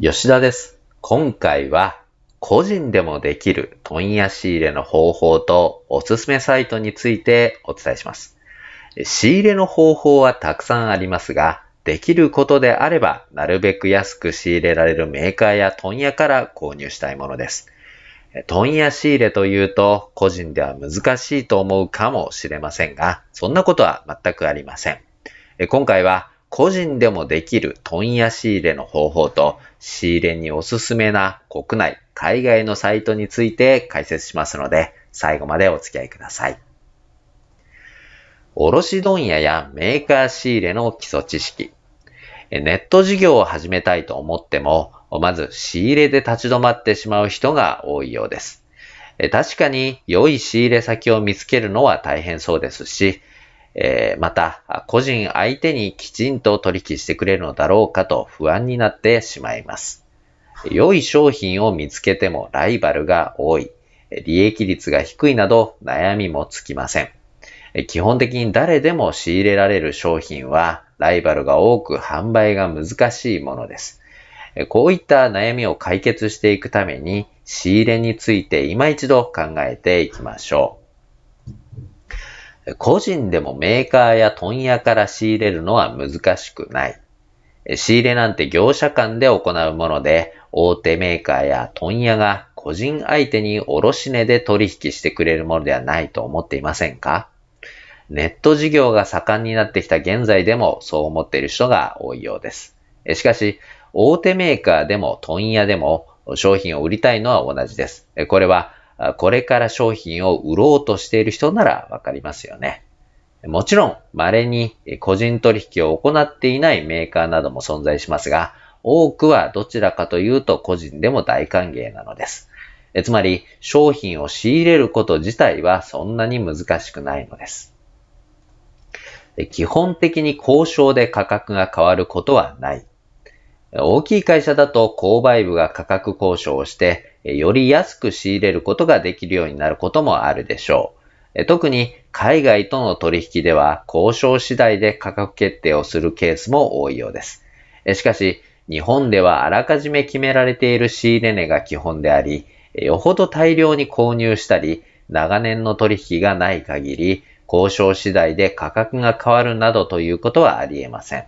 吉田です。今回は個人でもできる問屋仕入れの方法とおすすめサイトについてお伝えします。仕入れの方法はたくさんありますが、できることであればなるべく安く仕入れられるメーカーや問屋から購入したいものです。問屋仕入れというと個人では難しいと思うかもしれませんが、そんなことは全くありません。今回は個人でもできる問屋仕入れの方法と仕入れにおすすめな国内、海外のサイトについて解説しますので最後までお付き合いください。卸問屋やメーカー仕入れの基礎知識。ネット事業を始めたいと思っても、まず仕入れで立ち止まってしまう人が多いようです。確かに良い仕入れ先を見つけるのは大変そうですし、えー、また、個人相手にきちんと取引してくれるのだろうかと不安になってしまいます。良い商品を見つけてもライバルが多い、利益率が低いなど悩みもつきません。基本的に誰でも仕入れられる商品はライバルが多く販売が難しいものです。こういった悩みを解決していくために仕入れについて今一度考えていきましょう。個人でもメーカーや問屋から仕入れるのは難しくない。仕入れなんて業者間で行うもので、大手メーカーや問屋が個人相手に卸値で取引してくれるものではないと思っていませんかネット事業が盛んになってきた現在でもそう思っている人が多いようです。しかし、大手メーカーでも問屋でも商品を売りたいのは同じです。これはこれから商品を売ろうとしている人ならわかりますよね。もちろん、稀に個人取引を行っていないメーカーなども存在しますが、多くはどちらかというと個人でも大歓迎なのです。つまり、商品を仕入れること自体はそんなに難しくないのです。基本的に交渉で価格が変わることはない大きい会社だと購買部が価格交渉をして、より安く仕入れることができるようになることもあるでしょう。特に海外との取引では交渉次第で価格決定をするケースも多いようです。しかし、日本ではあらかじめ決められている仕入れ値が基本であり、よほど大量に購入したり、長年の取引がない限り、交渉次第で価格が変わるなどということはありえません。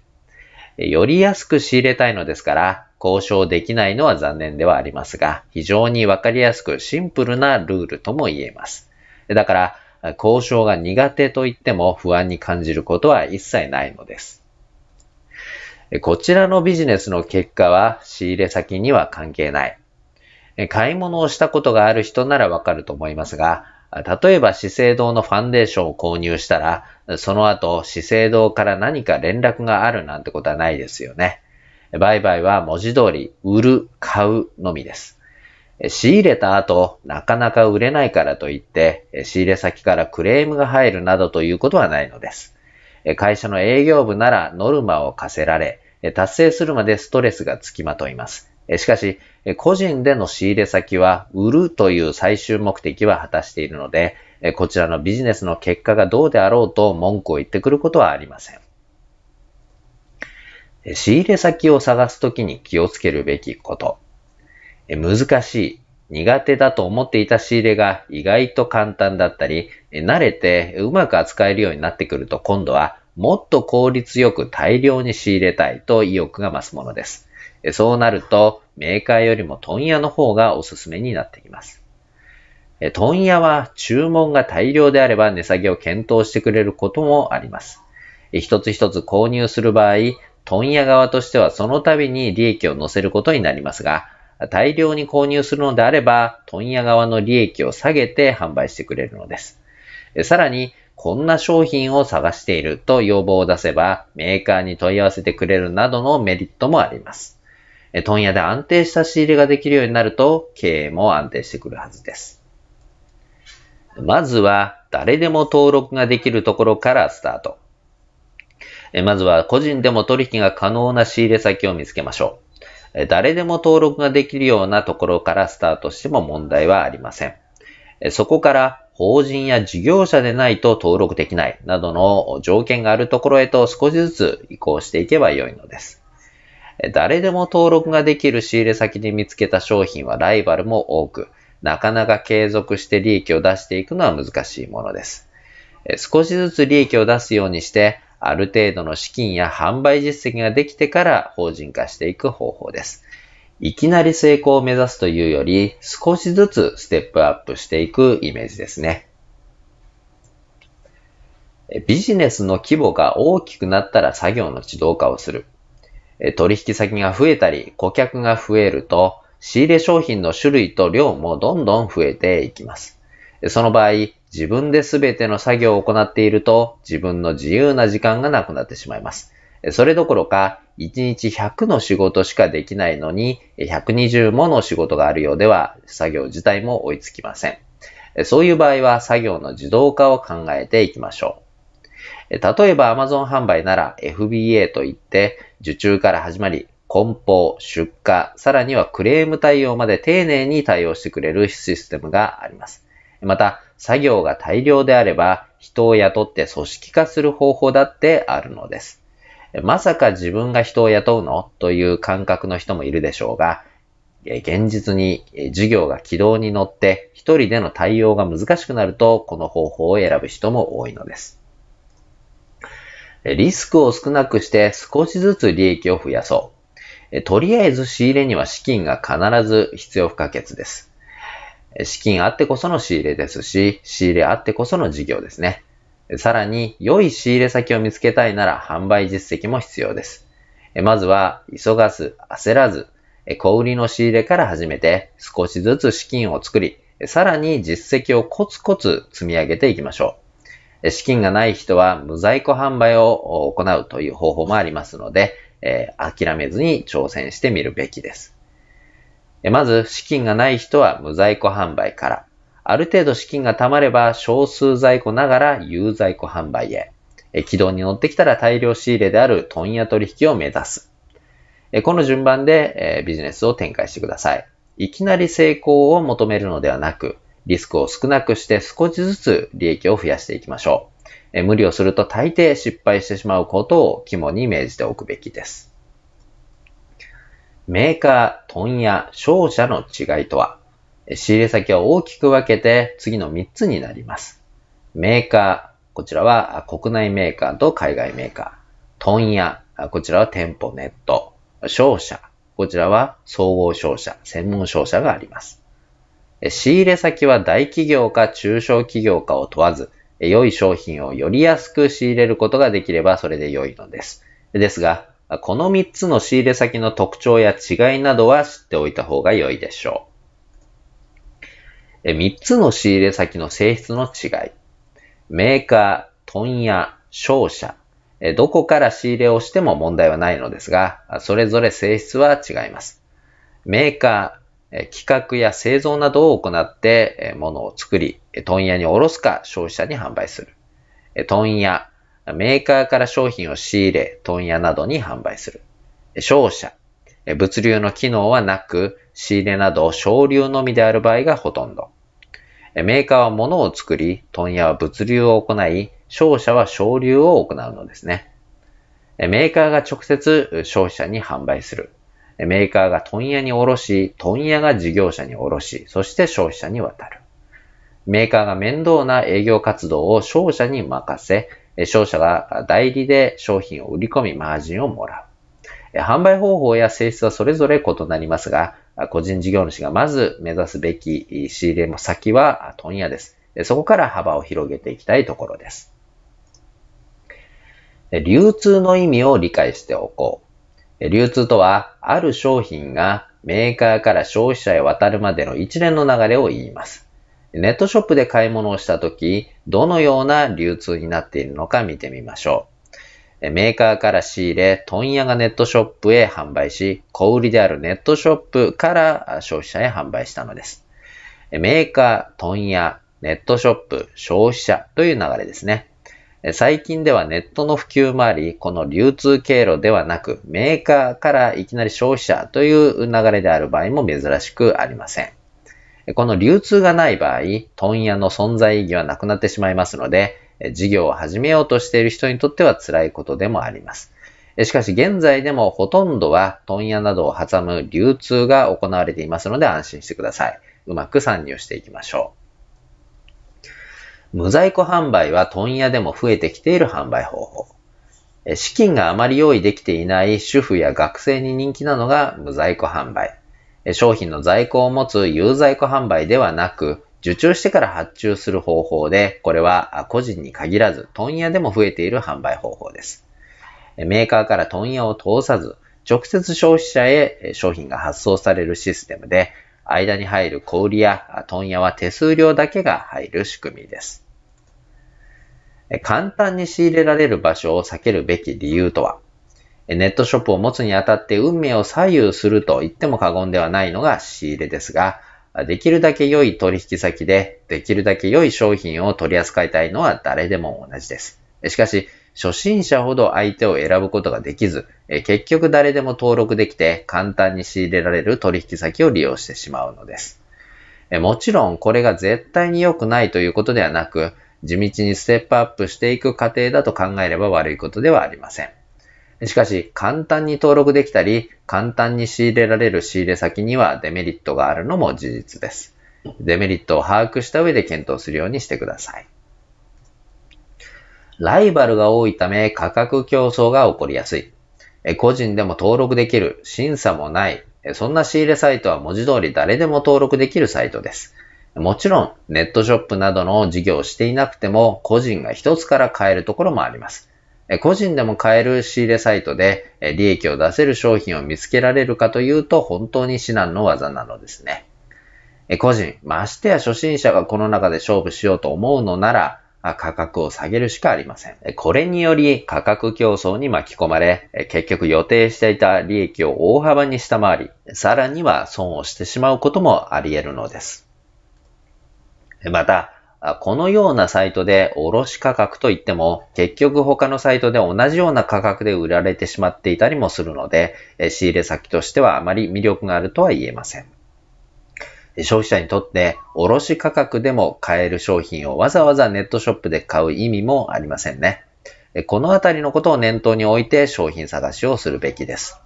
より安く仕入れたいのですから、交渉できないのは残念ではありますが、非常にわかりやすくシンプルなルールとも言えます。だから、交渉が苦手と言っても不安に感じることは一切ないのです。こちらのビジネスの結果は仕入れ先には関係ない。買い物をしたことがある人ならわかると思いますが、例えば資生堂のファンデーションを購入したら、その後資生堂から何か連絡があるなんてことはないですよね。売買は文字通り売る、買うのみです。仕入れた後、なかなか売れないからといって、仕入れ先からクレームが入るなどということはないのです。会社の営業部ならノルマを課せられ、達成するまでストレスがつきまといます。しかし、個人での仕入れ先は売るという最終目的は果たしているので、こちらのビジネスの結果がどうであろうと文句を言ってくることはありません。仕入れ先を探すときに気をつけるべきこと。難しい、苦手だと思っていた仕入れが意外と簡単だったり、慣れてうまく扱えるようになってくると今度はもっと効率よく大量に仕入れたいと意欲が増すものです。そうなると、メーカーよりも問屋の方がおすすめになってきます。問屋は注文が大量であれば値下げを検討してくれることもあります。一つ一つ購入する場合、問屋側としてはその度に利益を乗せることになりますが、大量に購入するのであれば、問屋側の利益を下げて販売してくれるのです。さらに、こんな商品を探していると要望を出せば、メーカーに問い合わせてくれるなどのメリットもあります。問屋で安定した仕入れができるようになると、経営も安定してくるはずです。まずは、誰でも登録ができるところからスタート。まずは、個人でも取引が可能な仕入れ先を見つけましょう。誰でも登録ができるようなところからスタートしても問題はありません。そこから法人や事業者でないと登録できないなどの条件があるところへと少しずつ移行していけば良いのです。誰でも登録ができる仕入れ先で見つけた商品はライバルも多く、なかなか継続して利益を出していくのは難しいものです。少しずつ利益を出すようにして、ある程度の資金や販売実績ができてから法人化していく方法です。いきなり成功を目指すというより、少しずつステップアップしていくイメージですね。ビジネスの規模が大きくなったら作業の自動化をする。取引先が増えたり、顧客が増えると、仕入れ商品の種類と量もどんどん増えていきます。その場合、自分で全ての作業を行っていると、自分の自由な時間がなくなってしまいます。それどころか、1日100の仕事しかできないのに、120もの仕事があるようでは、作業自体も追いつきません。そういう場合は、作業の自動化を考えていきましょう。例えば Amazon 販売なら FBA といって、受注から始まり、梱包、出荷、さらにはクレーム対応まで丁寧に対応してくれるシステムがあります。また、作業が大量であれば、人を雇って組織化する方法だってあるのです。まさか自分が人を雇うのという感覚の人もいるでしょうが、現実に事業が軌道に乗って一人での対応が難しくなると、この方法を選ぶ人も多いのです。リスクを少なくして少しずつ利益を増やそう。とりあえず仕入れには資金が必ず必要不可欠です。資金あってこその仕入れですし、仕入れあってこその事業ですね。さらに、良い仕入れ先を見つけたいなら販売実績も必要です。まずは、急がず、焦らず、小売りの仕入れから始めて、少しずつ資金を作り、さらに実績をコツコツ積み上げていきましょう。資金がない人は無在庫販売を行うという方法もありますので、えー、諦めずに挑戦してみるべきです。まず、資金がない人は無在庫販売から、ある程度資金が貯まれば少数在庫ながら有在庫販売へ、軌道に乗ってきたら大量仕入れである問屋取引を目指す。この順番でビジネスを展開してください。いきなり成功を求めるのではなく、リスクを少なくして少しずつ利益を増やしていきましょう。無理をすると大抵失敗してしまうことを肝に銘じておくべきです。メーカー、問屋、商社の違いとは、仕入れ先を大きく分けて次の3つになります。メーカー、こちらは国内メーカーと海外メーカー。問屋、こちらは店舗ネット。商社、こちらは総合商社、専門商社があります。仕入れ先は大企業か中小企業かを問わず、良い商品をより安く仕入れることができればそれで良いのです。ですが、この3つの仕入れ先の特徴や違いなどは知っておいた方が良いでしょう。3つの仕入れ先の性質の違い。メーカー、問屋、商社、どこから仕入れをしても問題はないのですが、それぞれ性質は違います。メーカー、企画や製造などを行って、物を作り、問屋に卸すか消費者に販売する。問屋、メーカーから商品を仕入れ、問屋などに販売する。商社、物流の機能はなく、仕入れなど省流のみである場合がほとんど。メーカーは物を作り、問屋は物流を行い、商社は省流を行うのですね。メーカーが直接消費者に販売する。メーカーが問屋に卸し、問屋が事業者に卸し、そして消費者に渡る。メーカーが面倒な営業活動を商社に任せ、商社が代理で商品を売り込みマージンをもらう。販売方法や性質はそれぞれ異なりますが、個人事業主がまず目指すべき仕入れの先は問屋です。そこから幅を広げていきたいところです。流通の意味を理解しておこう。流通とは、ある商品がメーカーから消費者へ渡るまでの一連の流れを言います。ネットショップで買い物をしたとき、どのような流通になっているのか見てみましょう。メーカーから仕入れ、問屋がネットショップへ販売し、小売りであるネットショップから消費者へ販売したのです。メーカー、問屋、ネットショップ、消費者という流れですね。最近ではネットの普及もあり、この流通経路ではなく、メーカーからいきなり消費者という流れである場合も珍しくありません。この流通がない場合、問屋の存在意義はなくなってしまいますので、事業を始めようとしている人にとっては辛いことでもあります。しかし現在でもほとんどは問屋などを挟む流通が行われていますので安心してください。うまく参入していきましょう。無在庫販売は問屋でも増えてきている販売方法。資金があまり用意できていない主婦や学生に人気なのが無在庫販売。商品の在庫を持つ有在庫販売ではなく、受注してから発注する方法で、これは個人に限らず問屋でも増えている販売方法です。メーカーから問屋を通さず、直接消費者へ商品が発送されるシステムで、間に入る小売や問屋は手数料だけが入る仕組みです。簡単に仕入れられる場所を避けるべき理由とは、ネットショップを持つにあたって運命を左右すると言っても過言ではないのが仕入れですが、できるだけ良い取引先で、できるだけ良い商品を取り扱いたいのは誰でも同じです。しかし、初心者ほど相手を選ぶことができず、結局誰でも登録できて簡単に仕入れられる取引先を利用してしまうのです。もちろんこれが絶対に良くないということではなく、地道にステップアップしていく過程だと考えれば悪いことではありません。しかし、簡単に登録できたり、簡単に仕入れられる仕入れ先にはデメリットがあるのも事実です。デメリットを把握した上で検討するようにしてください。ライバルが多いため価格競争が起こりやすい。個人でも登録できる、審査もない、そんな仕入れサイトは文字通り誰でも登録できるサイトです。もちろん、ネットショップなどの事業をしていなくても、個人が一つから買えるところもあります。個人でも買える仕入れサイトで利益を出せる商品を見つけられるかというと本当に至難の技なのですね。個人、ましてや初心者がこの中で勝負しようと思うのなら、価格を下げるしかありません。これにより価格競争に巻き込まれ、結局予定していた利益を大幅に下回り、さらには損をしてしまうこともあり得るのです。また、このようなサイトで卸価格といっても、結局他のサイトで同じような価格で売られてしまっていたりもするので、仕入れ先としてはあまり魅力があるとは言えません。消費者にとって卸価格でも買える商品をわざわざネットショップで買う意味もありませんね。このあたりのことを念頭に置いて商品探しをするべきです。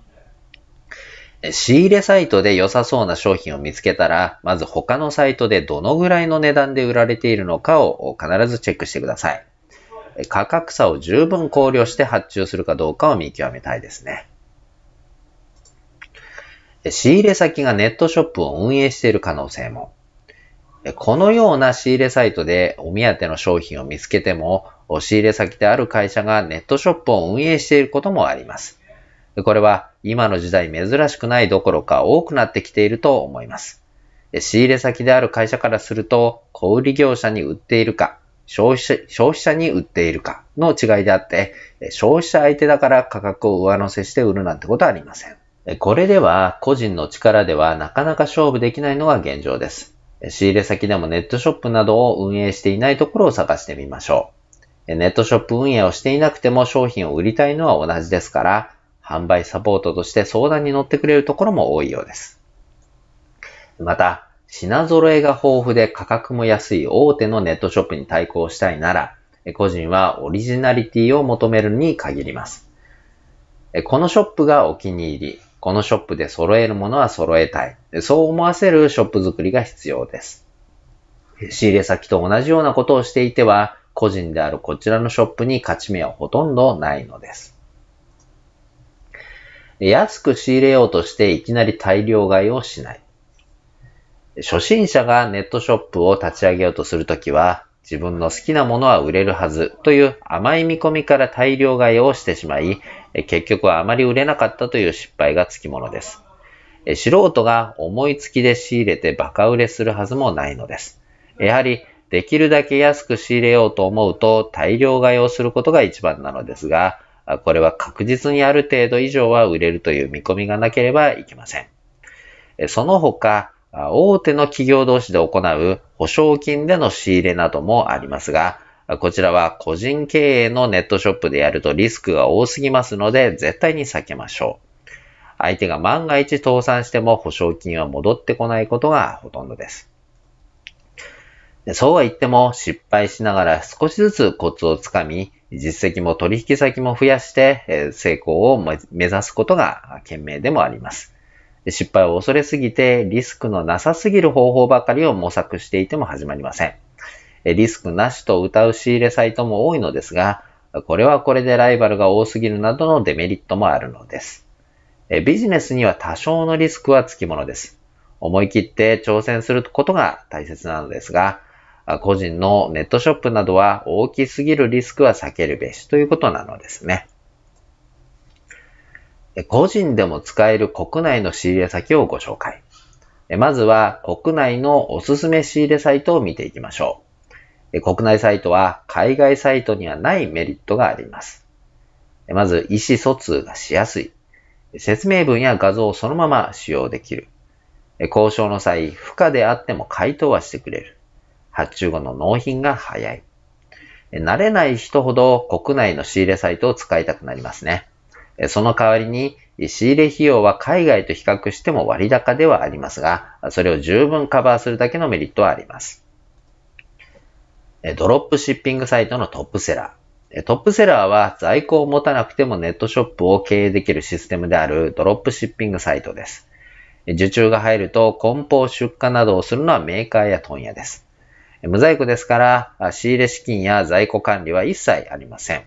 仕入れサイトで良さそうな商品を見つけたら、まず他のサイトでどのぐらいの値段で売られているのかを必ずチェックしてください。価格差を十分考慮して発注するかどうかを見極めたいですね。仕入れ先がネットショップを運営している可能性も。このような仕入れサイトでお目当ての商品を見つけても、仕入れ先である会社がネットショップを運営していることもあります。これは今の時代珍しくないどころか多くなってきていると思います。仕入れ先である会社からすると、小売業者に売っているか、消費消費者に売っているかの違いであって、消費者相手だから価格を上乗せして売るなんてことはありません。これでは個人の力ではなかなか勝負できないのが現状です。仕入れ先でもネットショップなどを運営していないところを探してみましょう。ネットショップ運営をしていなくても商品を売りたいのは同じですから、販売サポートとして相談に乗ってくれるところも多いようです。また、品揃えが豊富で価格も安い大手のネットショップに対抗したいなら、個人はオリジナリティを求めるに限ります。このショップがお気に入り、このショップで揃えるものは揃えたい。そう思わせるショップ作りが必要です。仕入れ先と同じようなことをしていては、個人であるこちらのショップに勝ち目はほとんどないのです。安く仕入れようとしていきなり大量買いをしない。初心者がネットショップを立ち上げようとするときは、自分の好きなものは売れるはずという甘い見込みから大量買いをしてしまい、結局はあまり売れなかったという失敗がつきものです。素人が思いつきで仕入れてバカ売れするはずもないのです。やはり、できるだけ安く仕入れようと思うと大量買いをすることが一番なのですが、これは確実にある程度以上は売れるという見込みがなければいけません。その他、大手の企業同士で行う保証金での仕入れなどもありますが、こちらは個人経営のネットショップでやるとリスクが多すぎますので、絶対に避けましょう。相手が万が一倒産しても保証金は戻ってこないことがほとんどです。そうは言っても失敗しながら少しずつコツをつかみ、実績も取引先も増やして成功を目指すことが賢明でもあります。失敗を恐れすぎてリスクのなさすぎる方法ばかりを模索していても始まりません。リスクなしと歌う仕入れサイトも多いのですが、これはこれでライバルが多すぎるなどのデメリットもあるのです。ビジネスには多少のリスクはつきものです。思い切って挑戦することが大切なのですが、個人のネットショップなどは大きすぎるリスクは避けるべしということなのですね。個人でも使える国内の仕入れ先をご紹介。まずは国内のおすすめ仕入れサイトを見ていきましょう。国内サイトは海外サイトにはないメリットがあります。まず意思疎通がしやすい。説明文や画像をそのまま使用できる。交渉の際、不可であっても回答はしてくれる。発注後の納品が早い。慣れない人ほど国内の仕入れサイトを使いたくなりますね。その代わりに、仕入れ費用は海外と比較しても割高ではありますが、それを十分カバーするだけのメリットはあります。ドロップシッピングサイトのトップセラー。トップセラーは在庫を持たなくてもネットショップを経営できるシステムであるドロップシッピングサイトです。受注が入ると梱包出荷などをするのはメーカーや問屋です。無在庫ですから仕入れ資金や在庫管理は一切ありません。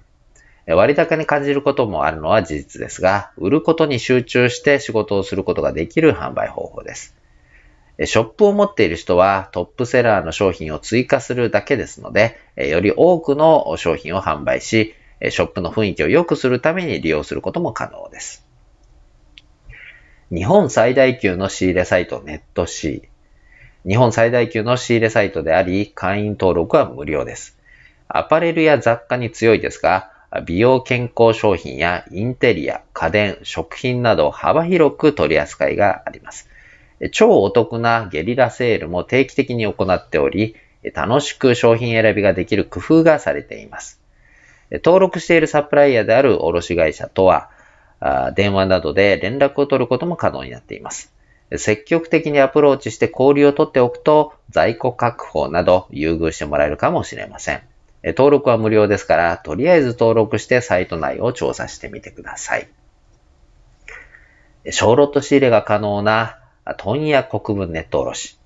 割高に感じることもあるのは事実ですが、売ることに集中して仕事をすることができる販売方法です。ショップを持っている人はトップセラーの商品を追加するだけですので、より多くの商品を販売し、ショップの雰囲気を良くするために利用することも可能です。日本最大級の仕入れサイトネット C。日本最大級の仕入れサイトであり、会員登録は無料です。アパレルや雑貨に強いですが、美容健康商品やインテリア、家電、食品など幅広く取り扱いがあります。超お得なゲリラセールも定期的に行っており、楽しく商品選びができる工夫がされています。登録しているサプライヤーである卸会社とは、電話などで連絡を取ることも可能になっています。積極的にアプローチして交流を取っておくと、在庫確保など優遇してもらえるかもしれません。登録は無料ですから、とりあえず登録してサイト内を調査してみてください。小ロット仕入れが可能な問屋国分ネット卸。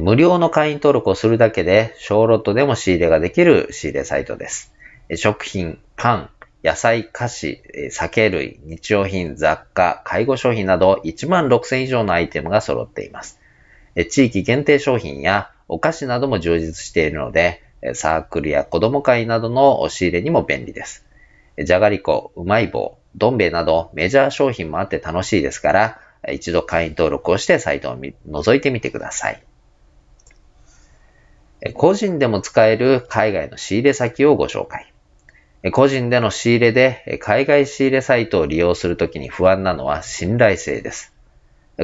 無料の会員登録をするだけで、小ロットでも仕入れができる仕入れサイトです。食品、パン、野菜、菓子、酒類、日用品、雑貨、介護商品など1万6000以上のアイテムが揃っています。地域限定商品やお菓子なども充実しているので、サークルや子供会などの仕入れにも便利です。じゃがりこ、うまい棒、どん兵衛などメジャー商品もあって楽しいですから、一度会員登録をしてサイトを覗いてみてください。個人でも使える海外の仕入れ先をご紹介。個人での仕入れで海外仕入れサイトを利用するときに不安なのは信頼性です。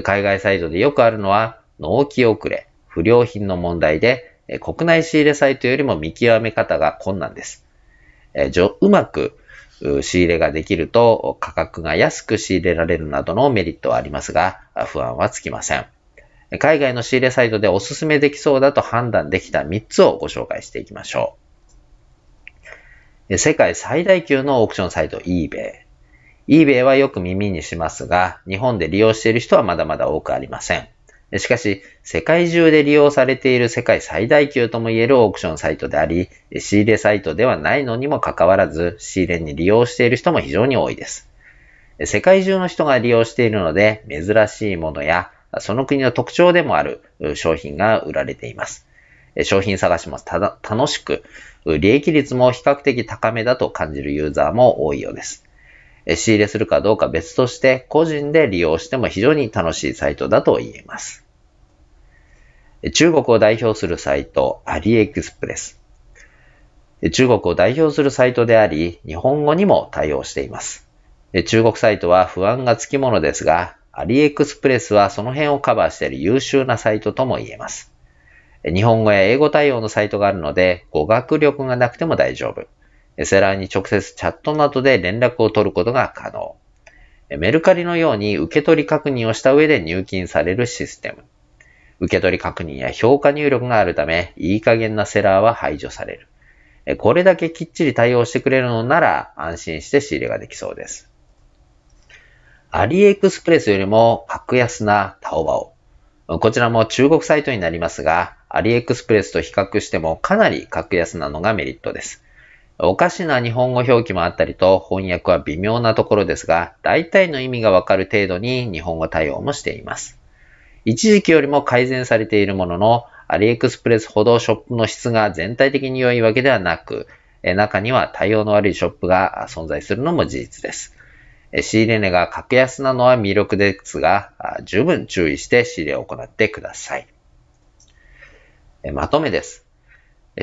海外サイトでよくあるのは納期遅れ、不良品の問題でえ国内仕入れサイトよりも見極め方が困難です。えうまく仕入れができると価格が安く仕入れられるなどのメリットはありますが、不安はつきません。海外の仕入れサイトでおすすめできそうだと判断できた3つをご紹介していきましょう。世界最大級のオークションサイト eBay。eBay はよく耳にしますが、日本で利用している人はまだまだ多くありません。しかし、世界中で利用されている世界最大級ともいえるオークションサイトであり、仕入れサイトではないのにもかかわらず、仕入れに利用している人も非常に多いです。世界中の人が利用しているので、珍しいものや、その国の特徴でもある商品が売られています。商品探しもただ楽しく、利益率も比較的高めだと感じるユーザーも多いようです。仕入れするかどうか別として個人で利用しても非常に楽しいサイトだと言えます。中国を代表するサイト、アリエクスプレス。中国を代表するサイトであり、日本語にも対応しています。中国サイトは不安がつきものですが、アリエクスプレスはその辺をカバーしている優秀なサイトとも言えます。日本語や英語対応のサイトがあるので、語学力がなくても大丈夫。セラーに直接チャットなどで連絡を取ることが可能。メルカリのように受け取り確認をした上で入金されるシステム。受け取り確認や評価入力があるため、いい加減なセラーは排除される。これだけきっちり対応してくれるのなら安心して仕入れができそうです。アリエクスプレスよりも格安なタオバオ。こちらも中国サイトになりますが、アリエクスプレスと比較してもかなり格安なのがメリットです。おかしな日本語表記もあったりと翻訳は微妙なところですが、大体の意味がわかる程度に日本語対応もしています。一時期よりも改善されているものの、アリエクスプレスほどショップの質が全体的に良いわけではなく、中には対応の悪いショップが存在するのも事実です。仕入れ値が格安なのは魅力ですが、十分注意して仕入れを行ってください。まとめです。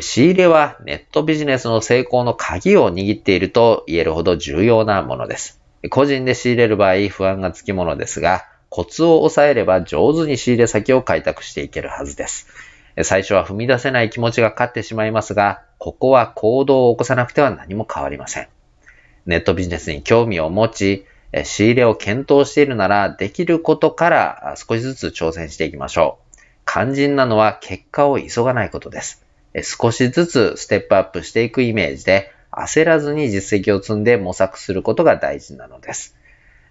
仕入れはネットビジネスの成功の鍵を握っていると言えるほど重要なものです。個人で仕入れる場合不安がつきものですが、コツを抑えれば上手に仕入れ先を開拓していけるはずです。最初は踏み出せない気持ちが勝ってしまいますが、ここは行動を起こさなくては何も変わりません。ネットビジネスに興味を持ち、仕入れを検討しているなら、できることから少しずつ挑戦していきましょう。肝心なのは結果を急がないことです。少しずつステップアップしていくイメージで、焦らずに実績を積んで模索することが大事なのです。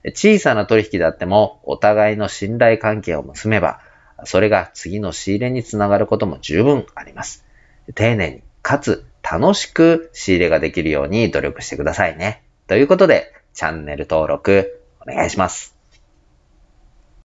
小さな取引であっても、お互いの信頼関係を結べば、それが次の仕入れにつながることも十分あります。丁寧に、かつ楽しく仕入れができるように努力してくださいね。ということで、チャンネル登録お願いします。